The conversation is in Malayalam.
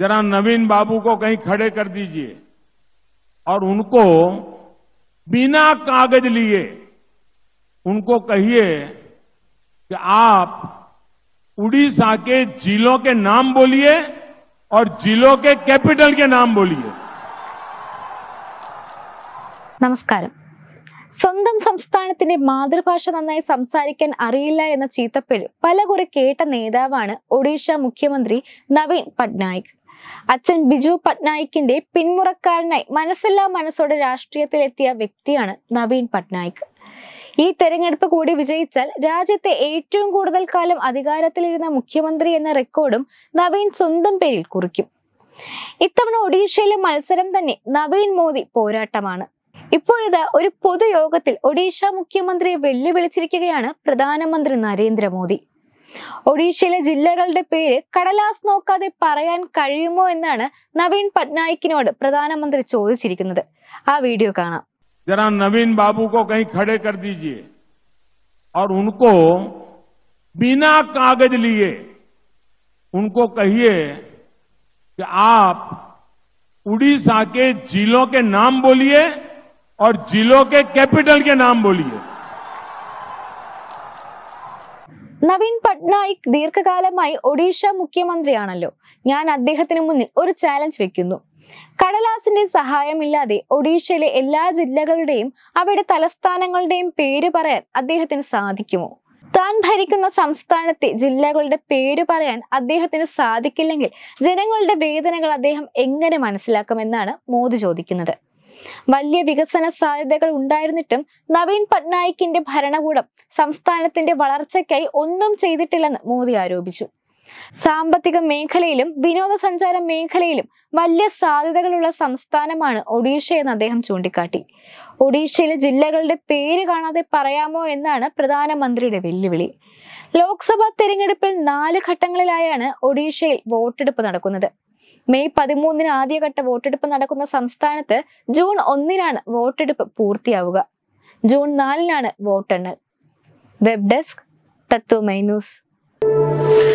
जरा नवीन बाबू को कहीं खड़े कर दीजिए और उनको बिना कागज लिए उनको कहिए कि आप उड़ीसा के जिलों के नाम बोलिए और जिलों के कैपिटल के नाम बोलिए नमस्कार स्वंत संस्थान मतृभाष ना संसा अीत पल कुे नेता ओडीश मुख्यमंत्री नवीन पटनायक അച്ഛൻ ബിജു പട്നായിക്കിന്റെ പിന്മുറക്കാരനായി മനസ്സെല്ലാം മനസ്സോടെ രാഷ്ട്രീയത്തിലെത്തിയ വ്യക്തിയാണ് നവീൻ പട്നായിക് ഈ തെരഞ്ഞെടുപ്പ് കൂടി വിജയിച്ചാൽ രാജ്യത്തെ ഏറ്റവും കൂടുതൽ കാലം അധികാരത്തിലിരുന്ന മുഖ്യമന്ത്രി എന്ന റെക്കോർഡും നവീൻ സ്വന്തം പേരിൽ കുറിക്കും ഇത്തവണ ഒഡീഷയിലെ മത്സരം തന്നെ നവീൻ മോദി പോരാട്ടമാണ് ഇപ്പോഴത് ഒരു പൊതുയോഗത്തിൽ ഒഡീഷ മുഖ്യമന്ത്രിയെ വെല്ലുവിളിച്ചിരിക്കുകയാണ് പ്രധാനമന്ത്രി നരേന്ദ്രമോദി ഒഡീഷയിലെ ജില്ലകളുടെ പേര് കടലാസ് നോക്കാതെ പറയാൻ കഴിയുമോ എന്നാണ് നവീൻ പട്നായിക്കിനോട് പ്രധാനമന്ത്രി ചോദിച്ചിരിക്കുന്നത് ആ വീഡിയോ കാണാം जरा नवीन बाबू को कहीं खड़े कर दीजिए और उनको बिना कागज लिए उनको कहिए कि आप उड़ीसा के जिलों के नाम बोलिए और जिलों के कैपिटल के नाम बोलिए നവീൻ പട്നായിക് ദീർഘകാലമായി ഒഡീഷ മുഖ്യമന്ത്രിയാണല്ലോ ഞാൻ അദ്ദേഹത്തിന് മുന്നിൽ ഒരു ചാലഞ്ച് വെക്കുന്നു കടലാസിന്റെ സഹായമില്ലാതെ ഒഡീഷയിലെ എല്ലാ ജില്ലകളുടെയും അവയുടെ തലസ്ഥാനങ്ങളുടെയും പേര് പറയാൻ അദ്ദേഹത്തിന് സാധിക്കുമോ താൻ ഭരിക്കുന്ന സംസ്ഥാനത്തെ ജില്ലകളുടെ പേര് പറയാൻ അദ്ദേഹത്തിന് സാധിക്കില്ലെങ്കിൽ ജനങ്ങളുടെ വേദനകൾ അദ്ദേഹം എങ്ങനെ മനസ്സിലാക്കുമെന്നാണ് മോദി ചോദിക്കുന്നത് വലിയ വികസന സാധ്യതകൾ ഉണ്ടായിരുന്നിട്ടും നവീൻ പട്നായിക്കിന്റെ ഭരണകൂടം സംസ്ഥാനത്തിന്റെ വളർച്ചയ്ക്കായി ഒന്നും ചെയ്തിട്ടില്ലെന്ന് മോദി ആരോപിച്ചു സാമ്പത്തിക മേഖലയിലും വിനോദസഞ്ചാര മേഖലയിലും വലിയ സാധ്യതകളുള്ള സംസ്ഥാനമാണ് ഒഡീഷ എന്ന് അദ്ദേഹം ചൂണ്ടിക്കാട്ടി ഒഡീഷയിലെ ജില്ലകളുടെ പേര് കാണാതെ പറയാമോ എന്നാണ് പ്രധാനമന്ത്രിയുടെ വെല്ലുവിളി ലോക്സഭാ തെരഞ്ഞെടുപ്പിൽ നാല് ഘട്ടങ്ങളിലായാണ് ഒഡീഷയിൽ വോട്ടെടുപ്പ് നടക്കുന്നത് മെയ് പതിമൂന്നിന് ആദ്യഘട്ട വോട്ടെടുപ്പ് നടക്കുന്ന സംസ്ഥാനത്ത് ജൂൺ ഒന്നിനാണ് വോട്ടെടുപ്പ് പൂർത്തിയാവുക ജൂൺ നാലിനാണ് വോട്ടെണ്ണൽ വെബ് ഡെസ്ക് തത്വമൈ ന്യൂസ്